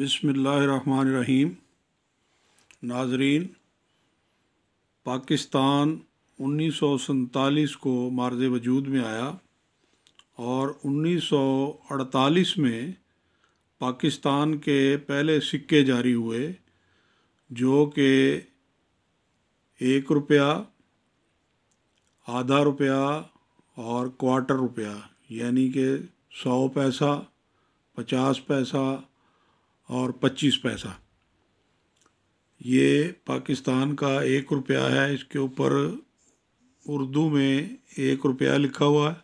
बिसमीम नाजरीन पाकिस्तान उन्नीस सौ सैंतालीस को मार्ज वजूद में आया और उन्नीस सौ अड़तालीस में पाकिस्तान के पहले सिक्के जारी हुए जो कि एक रुपया आधा रुपया और क्वार्टर रुपया यानी कि सौ पैसा पचास पैसा और पच्चीस पैसा ये पाकिस्तान का एक रुपया है इसके ऊपर उर्दू में एक रुपया लिखा हुआ है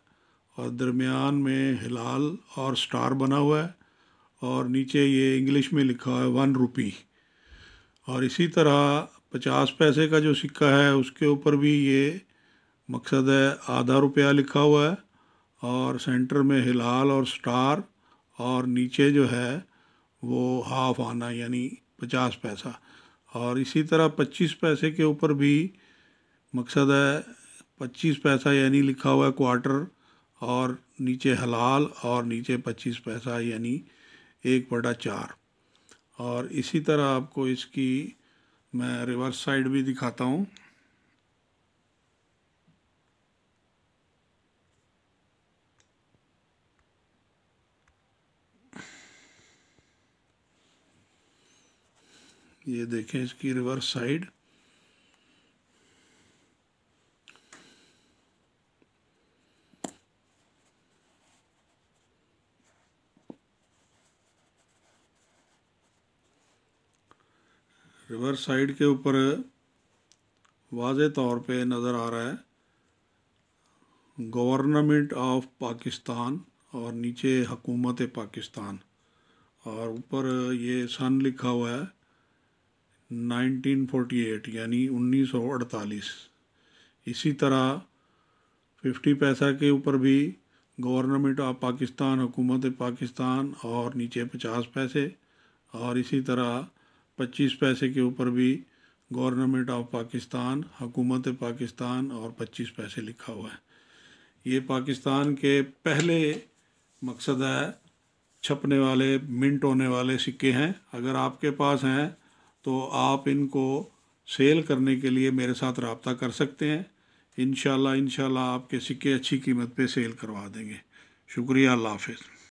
और दरमियान में हिलाल और स्टार बना हुआ है और नीचे ये इंग्लिश में लिखा है वन रुपी और इसी तरह पचास पैसे का जो सिक्का है उसके ऊपर भी ये मकसद है आधा रुपया लिखा हुआ है और सेंटर में हिलाल और स्टार और नीचे जो है वो हाफ आना यानी पचास पैसा और इसी तरह पच्चीस पैसे के ऊपर भी मकसद है पच्चीस पैसा यानी लिखा हुआ है क्वार्टर और नीचे हलाल और नीचे पच्चीस पैसा यानी एक बटा चार और इसी तरह आपको इसकी मैं रिवर्स साइड भी दिखाता हूँ ये देखें इसकी रिवर्स साइड रिवर साइड के ऊपर वाज तौर पे नज़र आ रहा है गवर्नमेंट ऑफ पाकिस्तान और नीचे हकूमत पाकिस्तान और ऊपर ये सन लिखा हुआ है 1948 यानी 1948 इसी तरह 50 पैसा के ऊपर भी गवर्नमेंट ऑफ पाकिस्तान हुकूमत पाकिस्तान और नीचे 50 पैसे और इसी तरह 25 पैसे के ऊपर भी गवर्नमेंट ऑफ पाकिस्तान हुकूमत पाकिस्तान और 25 पैसे लिखा हुआ है ये पाकिस्तान के पहले मकसद है छपने वाले मिंट होने वाले सिक्के हैं अगर आपके पास हैं तो आप इनको सेल करने के लिए मेरे साथ रबता कर सकते हैं इन शाला आपके सिक्के अच्छी कीमत पे सेल करवा देंगे शुक्रिया अल्लाह हाफिज़